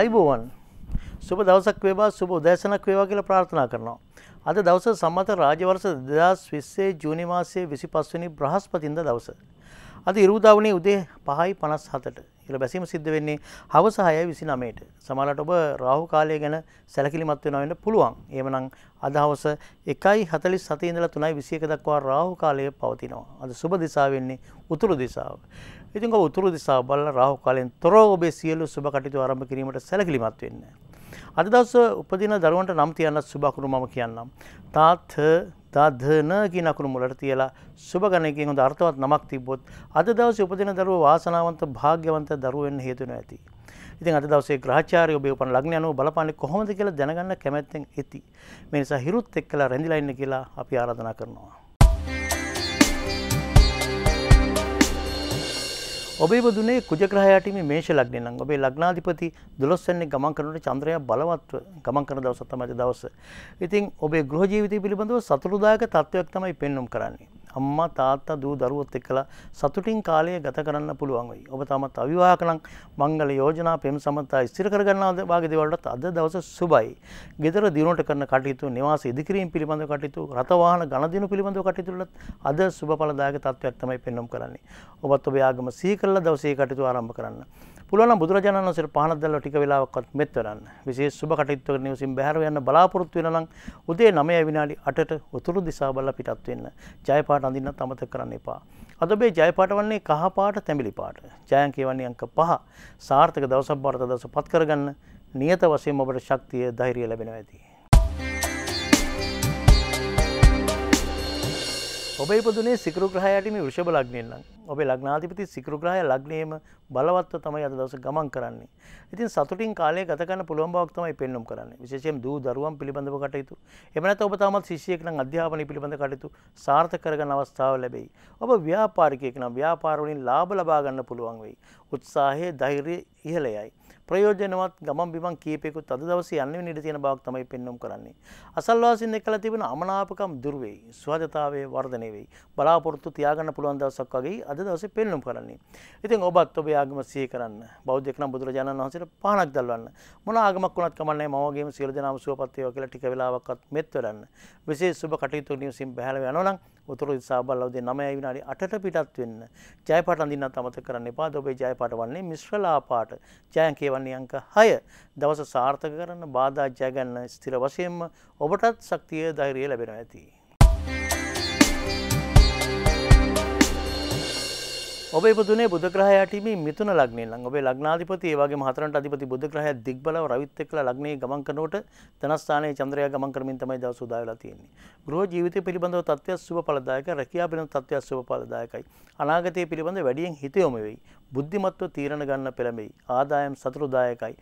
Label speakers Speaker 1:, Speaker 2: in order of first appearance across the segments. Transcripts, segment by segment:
Speaker 1: අයිබෝවන් සුබ දවසක් වේවා සුබ උදෑසනක් වේවා කියලා ප්‍රාර්ථනා කරනවා. අද දවස සම්මත රාජවර්ෂ 2020 ජූනි මාසයේ 25 වෙනි බ්‍රහස්පතින්දා දවස. අද ඉරුදා වුණේ උදේ 5:57ට. ඉර බැසීම සිද්ධ වෙන්නේ හවස 6:29ට. සමහරවිට ඔබ රාහු කාලය ගැන සැලකිලිමත් වෙනවා වෙන්න පුළුවන්. එහෙමනම් අද හවස 1:47 ඉඳලා 3:21 දක්වා රාහු කාලය පවතිනවා. අද සුබ දිශාව වෙන්නේ උතුරු දිශාව. ඉතින් ඔබ උතුරු දිසා බලලා රාහු කාලයෙන් තොරව ඔබේ සියලු සුබ කටයුතු ආරම්භ කිරීමට සැලකිලිමත් වෙන්න. අද දවස උපදින දරුවන්ට නම් තියන්නත් සුබ අකුරු මම කියන්නම්. තාත් දධන කියන අකුරු මුලට තියලා සුබ ගණයකින් හොඳ අර්ථවත් නමක් තිබ්බොත් අද දවසේ උපදින දරුවෝ වාසනාවන්ත භාග්‍යවන්ත දරුවෝ වෙන්න හේතු වෙනවා ඇති. ඉතින් අද දවසේ ග්‍රහචාරය ඔබේ උපන් ලග්නය අනුව බලපාන්නේ කොහොමද කියලා දැනගන්න කැමැත්තෙන් ඇති. මේ නිසා හිරුත් එක්කලා රැඳිලා ඉන්න කියලා අපි ආරාධනා කරනවා. ඔබේ බුදුනේ කුජග්‍රහයාට මේ මේෂ ලග්නේ නම් ඔබේ ලග්නාධිපති 12 වෙනිදා ගමන් කරනකොට චන්ද්‍රයා බලවත් ගමන් කරන දවස තමයි දවස. ඉතින් ඔබේ ගෘහ ජීවිතය පිළිබඳව සතුටුදායක තත්වයක් තමයි පෙන්වුම් කරන්නේ. අම්මා තාත්තා දූ දරුවොත් එක්කලා සතුටින් කාලය ගත කරන්න පුළුවන් වෙයි. ඔබ තමත් අවිවාහක නම් මංගල යෝජනා පෙම් සම්මතා ස්ථිර කර ගන්නා වාගේ දේවල්ටත් අද දවස සුබයි. ගෙදර දිනුවට කරන කටයුතු, නිවාස ඉදිකිරීම පිළිබඳ කටයුතු, රත වාහන ඝනදිනු පිළිබඳ කටයුතු වලත් අද සුබ ඵලදායක තත්වයක් තමයි පෙන්වම් කරන්නේ. ඔබත් ඔබේ ආගම සිහි කරලා දවසේ කටයුතු ආරම්භ කරන්න. පුළුවන් බුදුරජාණන් වහන්සේ පහනක් දැල්ලා ටික වෙලාවක්වත් මෙත් කරන්න. විශේෂ සුබ කටයුත්තක නිවසින් බැහැර යන්න බලාපොරොත්තු වෙන නම් උදේ 9 විනාඩි 8ට උතුරු දිශා බලලා පිටත් වෙන්න. ජයපාට පාට අඳින්නත් අමතක කරන්න එපා. අද ඔබේ ජය පාට වන්නේ කහ පාට තැඹිලි පාට. ජයන් කියවන්නේ අංක 5. සාර්ථක දවසක් බාරත දවස පත් කරගන්න නියත වශයෙන්ම ඔබට ශක්තිය ධෛර්යය ලැබෙනවා ඇති. ඔබ ඉපදුනේ සිකරු ග්‍රහයටම වෘෂභ ලග්නයෙන් නම් ඔබේ ලග්නාධිපති සිකරු ග්‍රහය ලග්නයේම බලවත්ව තමයි අද දවස ගමන් කරන්නේ. ඉතින් සතුටින් කාලය ගත කරන්න පුළුවන් බවක් තමයි පෙන්වුම් කරන්නේ. විශේෂයෙන් දූ දරුවන් පිළිබඳව කටයුතු. එහෙම නැත්නම් ඔබ තාමත් ශිෂ්‍යයෙක් නම් අධ්‍යාපනය පිළිබඳ කටයුතු සාර්ථක කරගන්න අවස්ථාව ලැබෙයි. ඔබ ව්‍යාපාරිකයෙක් නම් ව්‍යාපාර වලින් ලාභ ලබා ගන්න පුළුවන් වෙයි. උත්සාහය, ධෛර්යය ඉහළ යයි. ප්‍රයෝජනවත් ගමන් බිමන් කීපයකුත් අද දවසේ යන්න වෙන ඉඩ තියෙන බවක් තමයි පෙන්වම් කරන්නේ. අසල්වාසීන් එක්කලා තිබෙන අමනාපකම් දුර වෙයි. සුහදතාවය වර්ධනය වෙයි. බලාපොරොත්තු තියාගන්න පුළුවන් දවසක් වගේ අද දවසේ පෙන්වම් කරන්නේ. ඉතින් ඔබත් ඔබේ ආගම සිහි කරන්න. බෞද්ධයෙක් නම් බුදුරජාණන් වහන්සේට පහනක් දල්වන්න. මොන ආගමක් වුණත් කමන්නේ මම වගේම සියලු දෙනාම සුවපත් වේවා කියලා ටික වෙලාවක්වත් මෙත් වෙලන්න. විශේෂ සුබ කටයුතු නිවසින් බැහැල යනවා නම් උතුරු දිසා බල්ලා උදේ 9යි විනාඩි 8ට පිටත් වෙන්න. ජයපාට අඳින්නත් අමතක කරන්න එපා. අද ඔබේ ජයපාට වන්නේ මිශ්‍රලා පාට. ජයංකය වන්නේ අංක 6. දවස සාර්ථක කරන්න බාධා ජය ගන්න ස්ථිර වශයෙන්ම ඔබටත් ශක්තිය ධෛර්යය ලැබෙනවා ඇති. ඔබේ පුදුනේ බුදග්‍රහය යටීමේ මිතුන ලග්නයෙන් නම් ඔබේ ලග්නාධිපති ඒ වගේම හතරන්ට අධිපති බුදග්‍රහය දිග්බලව රවිත් එක්කලා ලග්නයේ ගමන් කරනකොට ධනස්ථානයේ චන්ද්‍රයා ගමන් කරමින් තමයි දවස උදා වෙලා තියෙන්නේ. ගෘහ ජීවිතය පිළිබඳව තත්ත්වය සුබ ඵලදායකයි, රැකියාව පිළිබඳව තත්ත්වය සුබ ඵලදායකයි. අනාගතය පිළිබඳව වැඩියෙන් හිත යොමු වෙයි. බුද්ධිමත්ව තීරණ ගන්න පෙළඹෙයි. ආදායම් සතුරුදායකයි.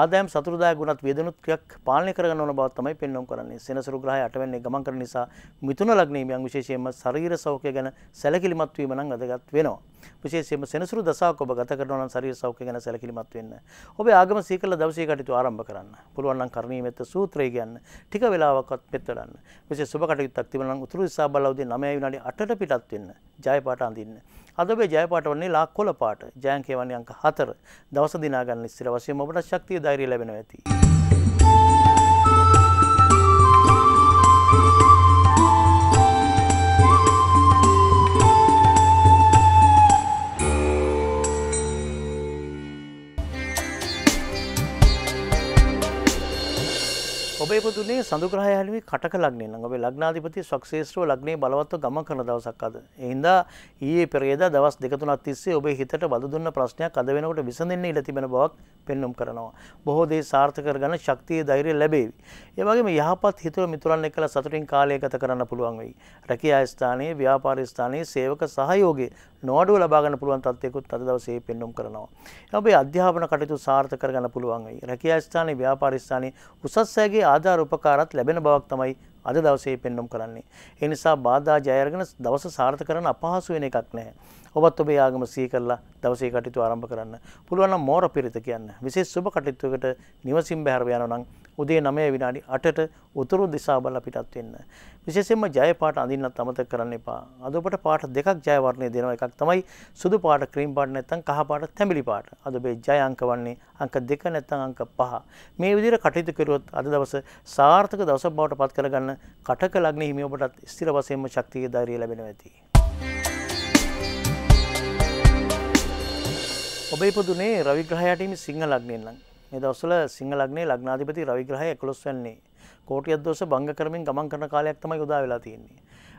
Speaker 1: ආදායම් සතුරුදායක ගුණත් වේදනුත් ක්‍රියක් පාලනය කරගන්න ඕන බව තමයි පෙන්වම් කරන්නේ. සෙනසුරු ග්‍රහය අටවැන්නේ ගමන් කරන නිසා මිථුන ලග්නීයන් විශේෂයෙන්ම ශරීර සෞඛ්‍ය ගැන සැලකිලිමත් වීම නම් වැදගත් වෙනවා. විශේෂයෙන්ම සෙනසුරු දසාවක ඔබ ගත කරනවා නම් ශරීර සෞඛ්‍ය ගැන සැලකිලිමත් වෙන්න. ඔබේ ආගම සීකල දවසේ කටයුතු ආරම්භ කරන්න. පුළුවන් නම් කරණීය මෙත්ත සූත්‍රය කියන්න. ටික වෙලාවකත් මෙත්තලන්න. විශේෂ සුබ කටයුත්තක් තිබෙනවා නම් උතුරු දිසා බලවදී 9 විනාඩි 8ට පිටත් වෙන්න. ජයපාට අඳින්න. අදබේ ජයපාට වන්නේ ලා කොළපාට ජයන්කේ වන්නේ අංක හතර දවස දිනාගන්න ඉස්සර වශයෙන් ඔබට ශක්තිය ධෛර්යය ලැබෙනවා ඇති. තුනේ සඳුග්‍රහය හැලුවේ කටක ලග්නේ නම් අපේ ලග්නාධිපති ස්වක්ෂේත්‍රව ලග්නේ බලවත්ව ගමන් කරන දවසක් අද. ඒ හින්දා ඊයේ පෙරේදා දවස් දෙක තුනක් තිස්සේ ඔබේ හිතට බදු දුන්න ප්‍රශ්නයක් අද වෙනකොට විසඳෙන්න ඉඩ තිබෙන බවක් පෙන්눔 කරනවා. බොහෝ දේ සාර්ථක කරගන්න ශක්තිය ධෛර්යය ලැබේවි. ඒ වගේම යහපත් හිතව මිතුරන් එක්කලා සතුටින් කාලය ගත කරන්න පුළුවන් වෙයි. රැකියා ස්ථානයේ, ව්‍යාපාර ස්ථානයේ සේවක සහයෝගයේ නොඅඩුව ලබා ගන්න පුළුවන් තත්ත්වයකට අද දවසේ පෙන්눔 කරනවා. ඔබේ අධ්‍යාපන කටයුතු සාර්ථක කරගන්න පුළුවන් වෙයි. රැකියා ස්ථානයේ, ව්‍යාපාර ස්ථානයේ උසස් සෑගේ ආධාර උපකාරත් ලැබෙන බවක් තමයි අද දවසේ පෙන්නුම් කරන්නේ. ඒ නිසා බාධා ජය අරගෙන දවස සාර්ථක කරන අපහසු වෙන එකක් නැහැ. ඔබත් ඔබේ ආගම සිහි කරලා දවසේ කටයුතු ආරම්භ කරන්න. පුළුවන් නම් මෝර පිරිත කියන්න. විශේෂ සුබ කටයුතුවකට නිවසින් බැහැරව යනවා නම් උදේ 9 විනාඩි 8ට උතුරු දිශා බලා පිටත් වෙන්න. විශේෂයෙන්ම ජය පාට අඳින්නත් අමතක කරන්න එපා. අද ඔබට පාට දෙකක් ජය වර්ණය දෙනවා. එකක් තමයි සුදු පාට, ක්‍රීම් පාට නැත්නම් කහ පාට, තැඹිලි පාට. අද ඔබේ ජය අංක වන්නේ අංක 2 නැත්නම් අංක 5. මේ විදිහට කටයුතු කරුවොත් අද දවස සාර්ථක දවසක් බවට පත් කරගන්න යන කටක ලග්න හිමි ඔබටත් ස්ථිර වශයෙන්ම ශක්තිය ධෛර්යය ලැබෙනවා ඇති. ඔබ ඉපදුනේ රවිග්‍රහයට හිමි සිංහ ලග්නයෙන් නම් මේ දවස්වල සිංහ ලග්නයේ ලග්නාධිපති රවිග්‍රහය 11 වෙන්නේ. කෝටි අද්දෝෂ භංග කරමින් ගමන් කරන කාලයක් තමයි උදා වෙලා තියෙන්නේ.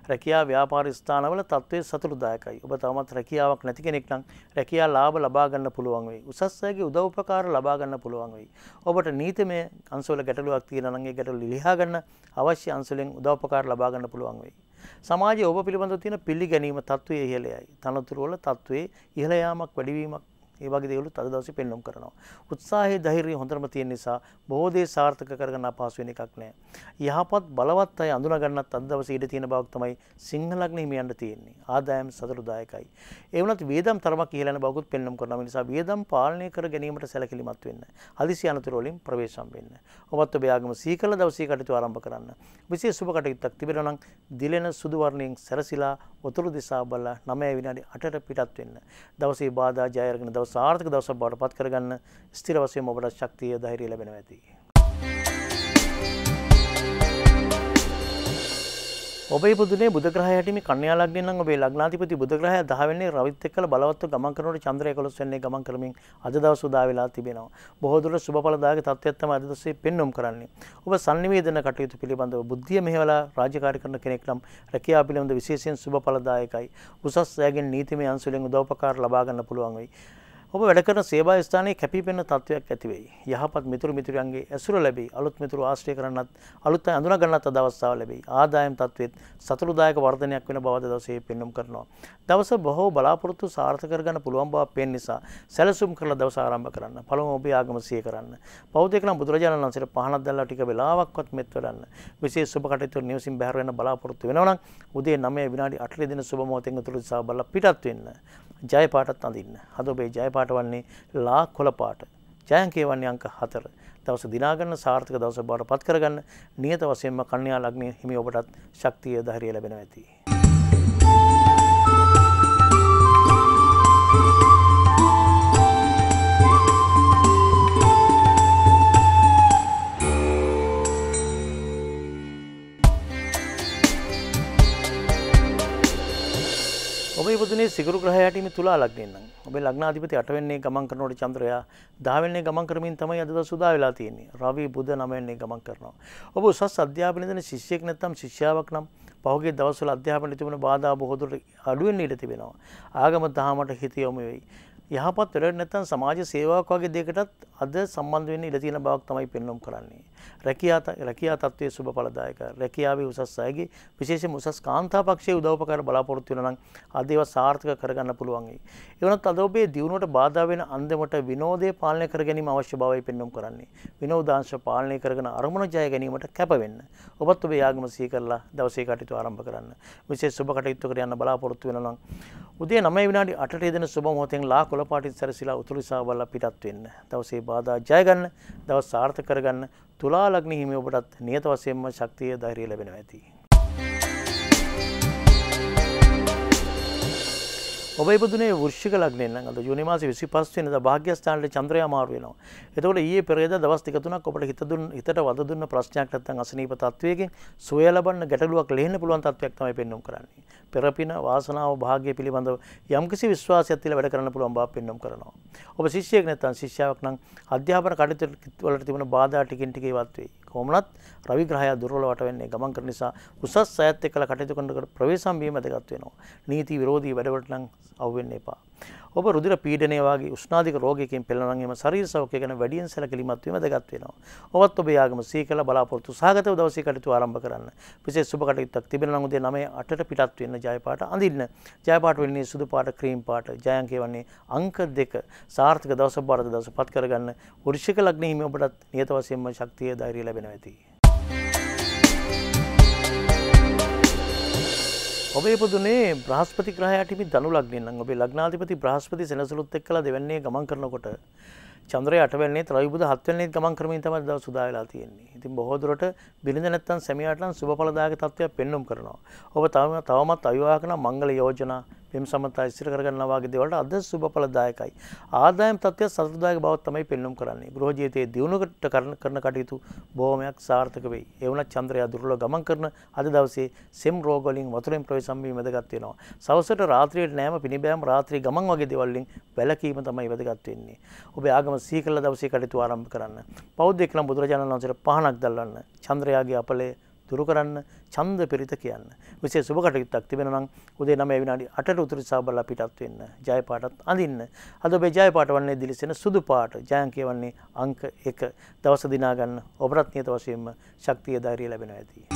Speaker 1: රැකයා ව්‍යාපාර ස්ථානවල තත්ත්වය සතුරුදායකයි. ඔබ තමත් රැකියාවක් නැති කෙනෙක් නම් රැකියා ලාභ ලබා ගන්න පුළුවන් වෙයි. උසස් අයගේ උදව්පකාර ලබා ගන්න පුළුවන් වෙයි. ඔබට නීතිමය අංශවල ගැටලුවක් තියෙනවා නම් ඒ ගැටලු ලිහා ගන්න අවශ්‍ය අංශවලින් උදව්පකාර ලබා ගන්න පුළුවන් වෙයි. සමාජයේ ඔබ පිළිබඳව තියෙන පිළිගැනීම තත්ත්වයේ ඉහළ යයි. තනතුරු වල තත්ත්වයේ ඉහළ යාමක් වැඩිවීමක් ඒ වගේ දේවලුත් අද දවසේ පෙන්වුම් කරනවා. උත්සාහයේ ධෛර්යය හොඳටම තියෙන නිසා බොහෝ දේ සාර්ථක කරගන්න අපහසු වෙන එකක් නැහැ. යහපත් බලවත් අය අඳුනා ගන්නත් අද දවසේ ඉඩ තියෙන බවක් තමයි සිංහලග්න හිමියන්ට තියෙන්නේ. ආදායම් සතුටුදායකයි. ඒ වුණත් වේදම් තරමක් කියලා යන බවකුත් පෙන්වුම් කරනවා. ඒ නිසා වේදම් පාලනය කර ගැනීමට සැලකිලිමත් වෙන්න. හදිසි අනතුරු වලින් ප්‍රවේශම් වෙන්න. ඔබත් ඔබේ ආගම සීකල දවසේ කටයුතු ආරම්භ කරන්න. විශේෂ සුබ කටයුත්තක් තිබෙනවා නම් දිලෙන සුදු වර්ණයෙන් සැරසිලා උතුරු දිසා බලලා 9 විනාඩි 8ට පිටත් වෙන්න. දවසේ බාධා ජය අරගෙන දවස සාර්ථක දවසක් බවට පත් කරගන්න ස්ථිර වශයෙන්ම ඔබට ශක්තිය ධෛර්යය ලැබෙනවා ඇති. ඔබේ පුදුනේ බුදග්‍රහයට මේ කන්‍යා ලග්නයෙන් නම් ඔබේ ලග්නාධිපති බුදග්‍රහය 10 වෙනි රවිත් එක්කලා බලවත්ව ගමන් කරනකොට චන්ද්‍රය 11 වෙනි ගමන් කරමින් අද දවස උදා වෙලා තිබෙනවා. බොහෝ දුර සුබඵලදායක තත්ත්වයක් තමයි අද දවසේ පෙන්වුම් කරන්නේ. ඔබ sannivedana කටයුතු පිළිබඳව බුද්ධිය මෙහෙवला රාජකාරී කරන කෙනෙක් නම් රැකියාව පිළිබඳ විශේෂයෙන් සුබඵලදායකයි. උසස් සෑගෙන් නීතිමය අංශ වලින් උදව්පකාර ලබා ගන්න පුළුවන් වෙයි. ඔබ වැඩ කරන සේවා ස්ථානයේ කැපිපෙන තත්වයක් ඇති වෙයි. යහපත් මිතුරු මිතුරියන්ගේ ඇසුර ලැබෙයි. අලුත් මිතුරු ආශ්‍රය කරන්නත් අලුත් අය අඳුනා ගන්නත් අද අවස්ථාව ලැබෙයි. ආදායම් තත්වෙත් සතුටුදායක වර්ධනයක් වෙන බවද දවසේ පෙන්වුම් කරනවා. දවස බොහෝ බලාපොරොත්තු සාර්ථක කරගන්න පුළුවන් බව පෙන් නිසා සැලසුම් කරලා දවස ආරම්භ කරන්න. පළමුව ඔබේ ආගම සිය කරන්න. පෞද්ගලික නම් බුදුරජාණන් වහන්සේට පහනක් දැල්ලා ටික වෙලාවක්වත් මෙත් වෙලන්න. විශේෂ සුබ කටයුතු නිවසින් බැහැර වෙන බලාපොරොත්තු වෙනවා නම් උදේ 9 විනාඩි 40 දින සුබ මොහොතෙන් උතුරු උත්සාහ බලලා පිටත් වෙන්න. ජයපාටත් අඳන්න හද ඔබේ ජයපාට වන්නේ ලා කොළපාට ජයන්කේ වන්නේ අංක හතර දවස දිනාගන්න සාර්ථක දවස බවට පත් කරගන්න නියත වසයෙන්ම කන්‍යා ලග්නය හිමි ඔබටත් ශක්තිය ධරිය ලැබෙන ඇති. පින්වතුනේ සිගුරු ග්‍රහයාට මේ තුලා ලග්නෙන් නම් ඔබේ ලග්නාධිපති 8 වෙන්නේ ගමන් කරනකොට චන්ද්‍රයා 10 වෙන්නේ ගමන් කරමින් තමයි අද දවස් උදා වෙලා තියෙන්නේ. රවි බුධ 9 වෙන්නේ ගමන් කරනවා. ඔබ උසස් අධ්‍යාපනයේ දෙන ශිෂ්‍යෙක් නැත්නම් ශිෂ්‍යාවක් නම් පහුගිය දවස්වල අධ්‍යාපනයේ තිබුණ බාධා බොහෝ දුරට අඩු වෙන්න ඉඩ තිබෙනවා. ආගම දහමට හිත යොමු වෙයි. යහපත් වැඩ නැත්නම් සමාජ සේවාවක් වගේ දෙයකටත් අද සම්බන්ධ වෙන්න ඉඩ තියෙන බවක් තමයි පෙන්වුම් කරන්නේ. රැකියා රැකියා තත්ත්වයේ සුබ ඵලදායකයි. රැකියාවේ උසස් අයගේ විශේෂයෙන්ම උසස් කාන්තා පක්ෂයේ උදව්පකාර බලාපොරොත්තු වෙනවා නම් අද ඒවා සාර්ථක කරගන්න පුළුවන් වෙයි. ඒ වුණත් අද ඔබේ දියුණුවට බාධා වෙන අන්දමට විනෝදය පාලනය කර ගැනීම අවශ්‍ය බවයි පෙන්වුම් කරන්නේ. විනෝදාංශ පාලනය කරගෙන අරමුණ ජය ගැනීමට කැප වෙන්න. ඔබත් ඔබේ යාගම සිහි කරලා දවසේ කටයුතු ආරම්භ කරන්න. විශේෂ සුබ කටයුතු කර යන්න බලාපොරොත්තු වෙනවා නම් උදේ 9 විනාඩි 8ට දෙන සුබ මොහොතෙන් ලා කොළපාටින් සැරසිලා උතුරු සාවල්ලා පිටත් වෙන්න. දවසේ බාධා ජයගන්න දවස් සාර්ථ කරගන්න තුලා ලග්න හිමි ඔබටත් නියත වශයෙන්ම ශක්තිය ධෛර්යය ලැබෙනවා ඇති. ඔබ ඉපදුනේ වෘෂ්ෂික ලග්නයෙන් නම් අද ජූනි මාසේ 25 වෙනිදා භාග්‍යස්ථානයේ චන්ද්‍රයා මාරු වෙනවා. එතකොට ඊයේ පෙරේදා දවස් දෙක තුනක් ඔබට හිත දුන්න හිතට වද දුන්න ප්‍රශ්නයක් නැත්නම් අසනීප තත්වයකින් සුවය ලබන්න ගැටලුවක් ලෙහෙන්න පුළුවන් තත්වයක් තමයි පෙන්වුම් කරන්නේ. පෙරපින වාසනාව භාග්‍ය පිළිබඳව යම්කිසි විශ්වාසයක් තියලා වැඩ කරන්න පුළුවන් බව පෙන්වුම් කරනවා. ඔබ ශිෂ්‍යයෙක් නැත්නම් ශිෂ්‍යාවක් නම් අධ්‍යාපන කටයුතු වලට තිබුණ බාධා ටිකින් ටික ඉවත් වෙයි. කොමලත් රවිග්‍රහය දුර්වල වට වෙන්නේ ගමන් කරන නිසා උසස් සෑත් එක්කලා කටයුතු කරන ප්‍රවේශම් වීම වැදගත් වෙනවා. නීති විරෝධී වැඩවලට නම් අවු වෙන්න එපා. ඔබ රුධිර පීඩනය වගේ උෂ්ණාධික රෝගයකින් පෙළෙනවා නම් එම ශරීර සෞඛ්‍ය ගැන වැඩියෙන් සැලකිලිමත් වීම වැදගත් වෙනවා. ඔබත් ඔබේ ආගම සීකලා බලාපොරොත්තු සහගතව දවසේ කටයුතු ආරම්භ කරන්න. විශේෂ සුබ කටයුත්තක් තිබෙනවා නම් උදේ 9:08ට පිටත් වෙන්න ජයපාට අඳින්න. ජයපාට වෙන්නේ සුදු පාට ක්‍රීම් පාට. ජයංකය වන්නේ අංක 2. සාර්ථක දවසක් බාරද දවසපත් කරගන්න. වෘෂික ලග්නෙහිම ඔබටත් නියත වශයෙන්ම ශක්තිය ධෛර්යය ලැබෙනවා ඇති. ඔබේ පුදුනේ බ්‍රහස්පති ග්‍රහයාටිමි දනු ලක්නෙන්න්නම් ඔබේ ලක්නාධපති බ්‍රහස්පති සෙනසුරුත් එක්කලා දෙවන්නේ ගමන් කරනකොට චන්ද්‍රය අටවැන්නේ ත්‍රයිබුද හත්වන්නේ ගමන් කරමින් තමයි දවස් උදාලා තියෙන්නේ. ඉතින් බොහෝ දුරට බිරිඳ නැත්තම් සැමියාට නම් සුබ ඵලදායක තත්ත්වයක් පෙන්වම් කරනවා. ඔබ තවම තවමත් අවිවාහක නම් මංගල යෝජනා පෙම් සමතා ස්ථිර කරගන්නා වගේ දේවල්ට අද සුබඵලදායකයි. ආදායම් තත්ත්වය සතුටුදායක බව තමයි පෙන්වුම් කරන්නේ. ගෘහ ජීවිතයේ දියුණුවට කරන කටයුතු බොහොමයක් සාර්ථක වෙයි. ඒ වුණත් චන්ද්‍රයා දුර්වල ගමන් කරන අද දවසේ සෙම් රෝග වලින් වතුරෙන් ප්‍රවේශම් වීම වැදගත් වෙනවා. සවසට රාත්‍රියට නෑම පිනිබෑම රාත්‍රී ගමන් වගේ දේවල් වලින් වැළකීම තමයි වැදගත් වෙන්නේ. ඔබේ ආගම සීකල දවසේ කටයුතු ආරම්භ කරන්න. පෞද්ගලික නම් බුදුරජාණන් වහන්සේට පහනක් දැල්වන්න. චන්ද්‍රයාගේ අපලයේ දුරු කරන්න ඡන්ද පෙරිත කියන්න. විශේෂ සුබ කටයුත්තක් තිබෙනවා නම් උදේ 9 විනාඩි 8ට උතුරු සබල්ලා පිටත් වෙන්න. ජය පාටත් අඳින්න. අද ඔබේ ජය පාට වන්නේ දිලිසෙන සුදු පාට. ජයන් කියවන්නේ අංක 1. දවස දිනා ගන්න ඔබටත් නියත වශයෙන්ම ශක්තිය ධෛර්යය ලැබෙනවා ඇති.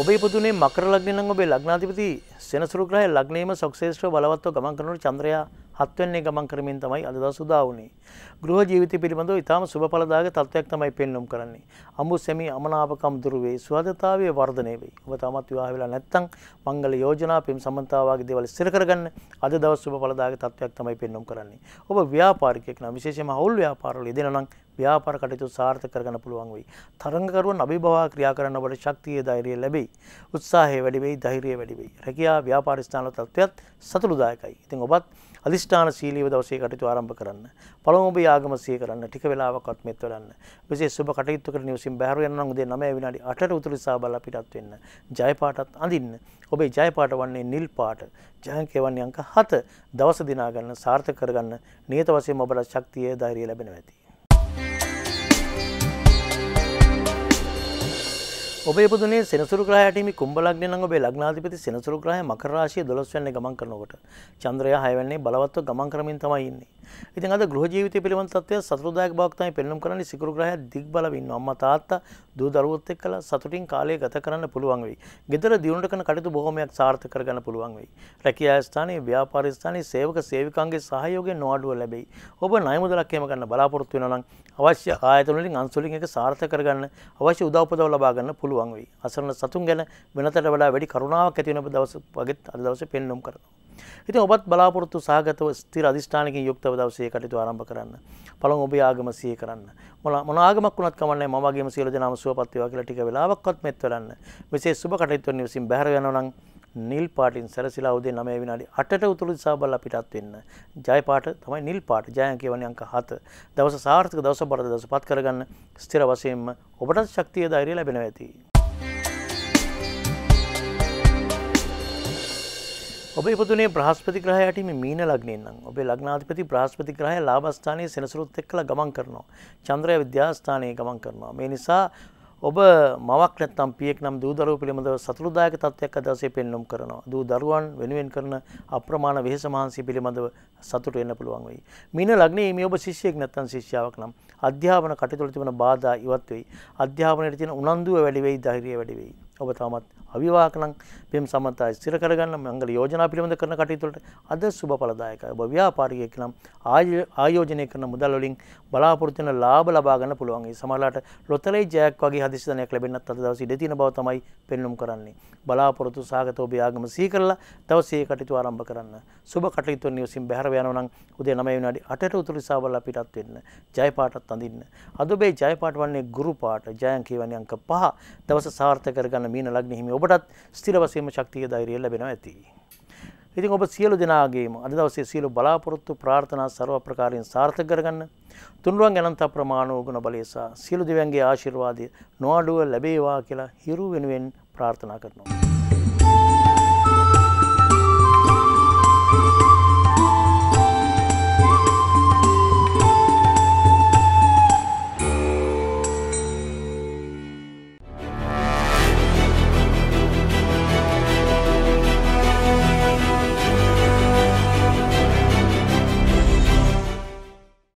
Speaker 1: ඔබ ඉපදුනේ මකර ලග්නය නම් ඔබේ ලග්නාධිපති සෙනසුරු ග්‍රහය ලග්නයේම සොක්සේෂ්ඨව බලවත්ව ගමන් කරනකොට චන්ද්‍රයා හත්වන්නේ ගමන් කරමින් තමයි අද දවස් උදා වුණේ. ගෘහ ජීවිතය පිළිබඳව ඉතාම සුබඵලදායක තත්වයක් තමයි පෙන්වම් කරන්නේ. අඹු සෙමි අමනාපකම් දුරු වේ, සුවදතාවයේ වර්ධනය වේ. ඔබ තාමත් විවාහ වෙලා නැත්නම් මංගල යෝජනා පෙම් සම්බන්ධතාව වගේ දේවල් ඉස්සර කරගන්න අද දවස් සුබඵලදායක තත්වයක් තමයි පෙන්වම් කරන්නේ. ඔබ ව්‍යාපාරිකයෙක් නම් විශේෂයෙන්ම හවුල් ව්‍යාපාරවල යෙදෙනා නම් ව්‍යාපාර කටයුතු සාර්ථක කරගන්න පුළුවන් වෙයි. තරංගකරුවන් අභිභවා ක්‍රියා කරන්න ඔබට ශක්තිය ධෛර්යය ලැබෙයි. උත්සාහය වැඩි වෙයි, ධෛර්යය වැඩි වෙයි. රැකියා ව්‍යාපාර ස්ථාන තත්ත්වයත් සතුටුදායකයි. ඉතින් ඔබත් අධිෂ්ඨාන සීලීව දවසේ කටයුතු ආරම්භ කරන්න. පළමුව ඔබේ ආගම සිහි කරන්න, ටික වේලාවක්වත් මෙත් වෙලන්න. විශේෂ සුබ කටයුතු කර නිවසින් බැහැර යන නම් උදේ 9 විනාඩි 8ට උතුරු දිසා බලා පිටත් වෙන්න. ජයපාටත් අඳින්න. ඔබේ ජයපාට වන්නේ නිල් පාට. ජයංකය වන්නේ අංක 7. දවස දිනා ගන්න සාර්ථක කරගන්න නියත වශයෙන්ම ඔබට ශක්තිය ධෛර්යය ලැබෙනවා ඇති. ඔබේ පුදුනේ සෙනසුරු ග්‍රහයටම කුම්ඹලක්ගෙන ඔබේ ලග්නාධිපති සෙනසුරු ග්‍රහය මකර රාශිය 12 වෙනි ගමන් කරනකොට චන්ද්‍රයා 6 වෙනි බලවත්ව ගමන් කරමින් තමයි ඉන්නේ. ඉතින් අද ගෘහ ජීවිතය පිළිබඳ තත්ත්වය සතුටුදායක බවක් තමයි පෙන්වුම් කරන්නේ සිකුරු ග්‍රහය දිග් බලව ඉන්නවා. අම්මා තාත්තා දූ දරුවොත් එක්කලා සතුටින් කාලය ගත කරන්න පුළුවන් වෙයි. ගෙදර දියුණුවට කරන කටයුතු බොහොමයක් සාර්ථක කරගන්න පුළුවන් වෙයි. රැකියා ස්ථානයේ ව්‍යාපාර ස්ථානයේ සේවක සේවිකාන්ගේ සහයෝගයෙන් නොඅඩුව ලැබෙයි. ඔබ ණය මුදලක් එහෙම ගන්න බලාපොරොත්තු වෙනවා නම් අවශ්‍ය ආයතනවලින් අංශුලින් එක සාර්ථක කරගන්න අවශ්‍ය උදව්පදව ලබා ගන්න පුළුවන් වෙයි. අසරණ සතුන් ගැන වෙනතට වඩා වැඩි කරුණාවක් ඇති වෙන දවස් වගේත් අද දවසේ පෙන්වුම් කරනවා. ඉතින් ඔබත් බලාපොරොත්තු සහගතව ස්ථිර අධිෂ්ඨානකින් යුක්තව දවසේ කටයුතු ආරම්භ කරන්න. පළමු ඔබේ ආගම සිහි කරන්න. මොන ආගමක් වුණත් කමන්නේ මම වගේම සියලු දෙනාම සුවපත් වේවා කියලා ටික වෙලාවක්වත් මෙත් වෙලන්න. මෙසේ සුබ කටයුතු වලින් විසින් බැහැර යනවා නම් නිල් පාටින් සැරසිලා උදේ 9 විනාඩි 8ට උතුරු දිශා බල අපිටත් වෙන්න. ජය පාට තමයි නිල් පාට. ජයන් කියවන්නේ අංක 7. දවස සාර්ථක දවස බරද දවසපත් කරගන්න ස්ථිර වශයෙන්ම ඔබට ශක්තිය ධෛර්යය ලැබෙනවා ඇති. ඔබ ඉපදුනේ බ්‍රහස්පති ග්‍රහය යටි මේ මීන ලග්නයෙන් නම් ඔබේ ලග්නාධිපති බ්‍රහස්පති ග්‍රහය ලාභස්ථානයේ සෙනසුරුත් එක්කලා ගමන් කරනවා. චන්ද්‍රය විද්‍යාස්ථානයේ ගමන් කරනවා. මේ නිසා ඔබ මවක් නැත්තම් පියෙක් නම් දූ දරුවෝ පිළිබඳව සතුටුදායක තත්ත්වයක් අද දවසේ පෙන්වුම් කරනවා. දූ දරුවන් වෙනුවෙන් කරන අප්‍රමාණ වෙහෙස මහන්සිය පිළිබඳව සතුටු වෙන්න පුළුවන් වෙයි. මීන ලග්නයේ මේ ඔබ ශිෂ්‍යයෙක් නැත්තම් ශිෂ්‍යාවක් නම් අධ්‍යාපන කටයුතු වල තිබෙන බාධා ඉවත් වෙයි. අධ්‍යාපනයේ තියෙන උනන්දුව වැඩි වෙයි, ධෛර්යය වැඩි වෙයි. ඔබ තාමත් අවිවාකනං පෙම් සමතා ස්ථිර කරගන්න මංගල යෝජනා පිළිබඳ කරන කටයුතුලට අද සුබ පලදායකයි. ඔබ ව්‍යාපාරිකයෙක් නම් ආයෝජනය කරන මුදල් වලින් බලාපොරොත්තු වෙන ලාභ ලබා ගන්න පුළුවන්. ඒ සමහරලාට ලොතරැයි ජයක් වගේ හදිසි ධනයක් ලැබෙන්නත් අද දවසේ ඉඩ තියෙන බව තමයි පෙන්눔 කරන්නේ. බලාපොරොත්තු සාගත ඔබේ ආගම සිහි කරලා දවසේ කටයුතු ආරම්භ කරන්න. සුබ කටයුතු නිවසින් බැහැර යනවා නම් උදේ 9 වෙනි අටට උතුරු සාවල පිටත් වෙන්න. ජය පාටත් අඳින්න. අද ඔබේ ජය පාට වන්නේ ගුරු පාට. ජයන් කියවන්නේ අංක 5. දවස සාර්ථක කරගන්න මීන ලග්න හිමි ඔබටත් ස්ථිර වසයම ශක්තිය දෛරිය ලැබෙනවා ඇති. ඉතින් ඔබ සියලු දෙනාගේම අද දවසේ සියලු බලාපොරොත්තු ප්‍රාර්ථනා සර්ව ප්‍රකාරයෙන් සාර්ථක කරගන්න තුන්රුවන් අනන්ත ප්‍රමාණ වූ ගුණ බලය සහ සියලු දෙවියන්ගේ ආශිර්වාදය නොඅඩුව ලැබේවා කියලා හිරු වෙනුවෙන් ප්‍රාර්ථනා කරනවා.